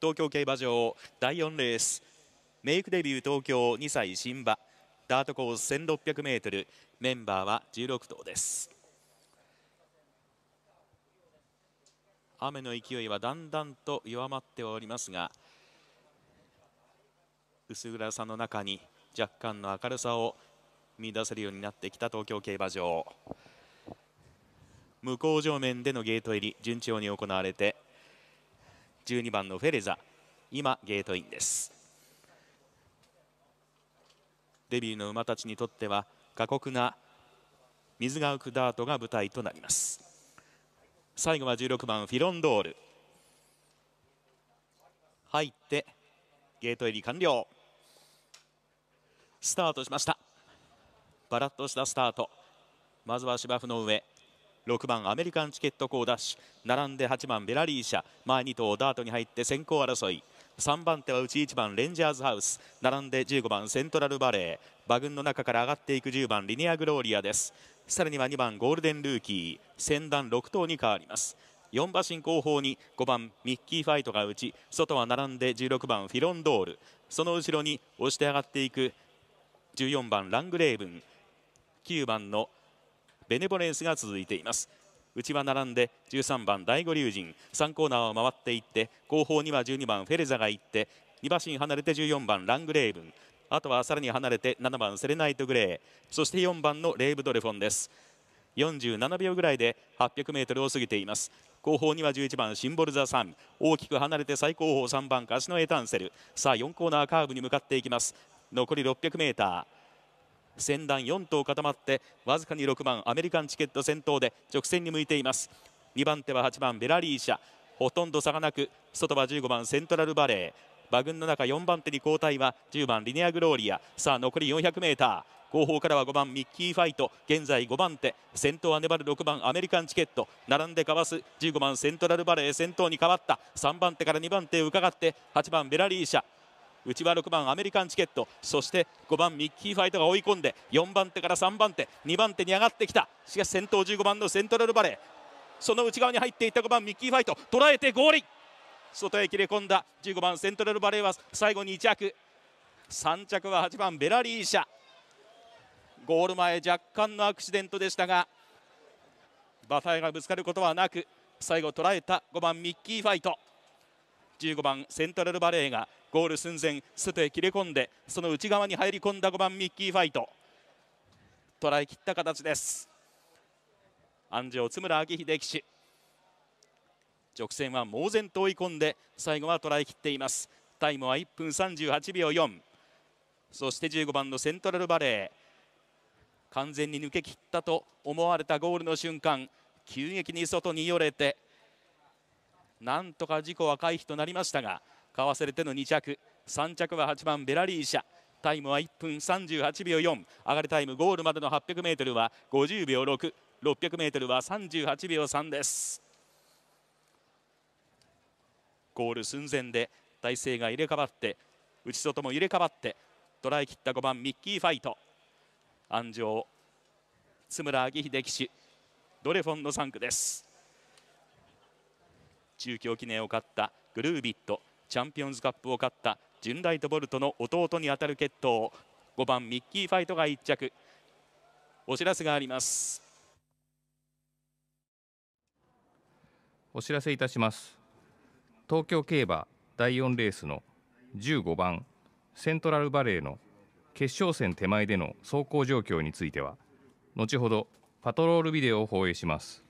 東京競馬場第4レースメイクデビュー東京2歳新馬ダートコース 1600m メンバーは16頭です雨の勢いはだんだんと弱まっておりますが薄暗さの中に若干の明るさを見出せるようになってきた東京競馬場向こう上面でのゲート入り順調に行われて12番のフェレザ今ゲートインですデビューの馬たちにとっては過酷な水が浮くダートが舞台となります最後は16番フィロンドール入ってゲート入り完了スタートしましたバラッとしたスタートまずは芝生の上6番アメリカンチケットコーダッシュ並んで8番ベラリー社前2頭ダートに入って先行争い3番手は内1番レンジャーズハウス並んで15番セントラルバレー馬群の中から上がっていく10番リニアグローリアですさらには2番ゴールデンルーキー先団6頭に変わります4馬身後方に5番ミッキーファイトが打ち外は並んで16番フィロンドールその後ろに押して上がっていく14番ラングレーブン9番のベネボレンスが続いています内は並んで13番第五竜神3コーナーを回っていって後方には12番フェレザが行って2馬身離れて14番ラングレーブンあとはさらに離れて7番セレナイトグレーそして4番のレーブドレフォンです47秒ぐらいで 800m を過ぎています後方には11番シンボルザさん大きく離れて最後方3番カシノエタンセルさあ4コーナーカーブに向かっていきます残り 600m 先団4頭固まってわずかに6番アメリカンチケット先頭で直線に向いています2番手は8番ベラリーシャほとんど差がなく外は15番セントラルバレー馬群の中4番手に交代は10番リネアグローリアさあ残り 400m 後方からは5番ミッキー・ファイト現在5番手先頭は粘る6番アメリカンチケット並んでかわす15番セントラルバレー先頭に変わった3番手から2番手を伺って8番ベラリーシャ内は6番アメリカンチケットそして5番ミッキーファイトが追い込んで4番手から3番手2番手に上がってきたしかし先頭15番のセントラルバレーその内側に入っていた5番ミッキーファイト捉えてゴール外へ切れ込んだ15番セントラルバレーは最後に着3着は8番ベラリーシャゴール前若干のアクシデントでしたがバ体イがぶつかることはなく最後捉えた5番ミッキーファイト15番セントラルバレーがゴール寸前外へ切れ込んでその内側に入り込んだ5番ミッキーファイト捉え切った形です安城津村明秀騎士直線は猛然と追い込んで最後は捉え切っていますタイムは1分38秒4そして15番のセントラルバレー完全に抜け切ったと思われたゴールの瞬間急激に外によれてなんとか事故は回避となりましたが合わせれての2着3着は8番ベラリーシタイムは1分38秒4上がりタイムゴールまでの 800m は50秒 6600m は38秒3ですゴール寸前で体勢が入れ替わって内外も入れ替わって捉え切った5番ミッキーファイト安城津村昭秀騎手ドレフォンの3区です中京記念を勝ったグルービットチャンピオンズカップを勝ったジュンライト・ボルトの弟に当たる決闘5番ミッキー・ファイトが1着お知らせがありますお知らせいたします東京競馬第4レースの15番セントラルバレーの決勝戦手前での走行状況については後ほどパトロールビデオを放映します